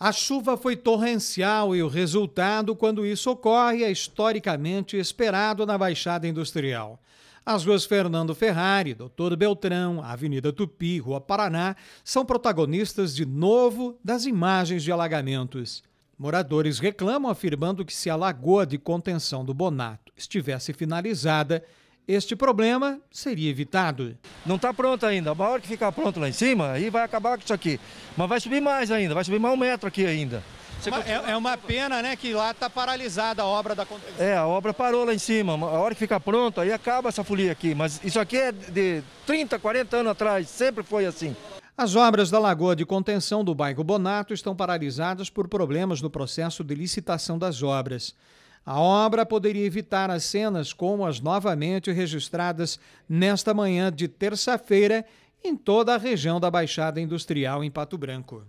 A chuva foi torrencial e o resultado, quando isso ocorre, é historicamente esperado na Baixada Industrial. As ruas Fernando Ferrari, Doutor Beltrão, Avenida Tupi, Rua Paraná são protagonistas de novo das imagens de alagamentos. Moradores reclamam afirmando que se a lagoa de contenção do Bonato estivesse finalizada, este problema seria evitado. Não está pronto ainda. A hora que ficar pronto lá em cima, aí vai acabar com isso aqui. Mas vai subir mais ainda, vai subir mais um metro aqui ainda. É, é, uma pena, né, que lá está paralisada a obra da contenção. É, a obra parou lá em cima. A hora que ficar pronto, aí acaba essa folia aqui. Mas isso aqui é de 30, 40 anos atrás, sempre foi assim. As obras da Lagoa de Contenção do bairro Bonato estão paralisadas por problemas no processo de licitação das obras. A obra poderia evitar as cenas como as novamente registradas nesta manhã de terça-feira em toda a região da Baixada Industrial em Pato Branco.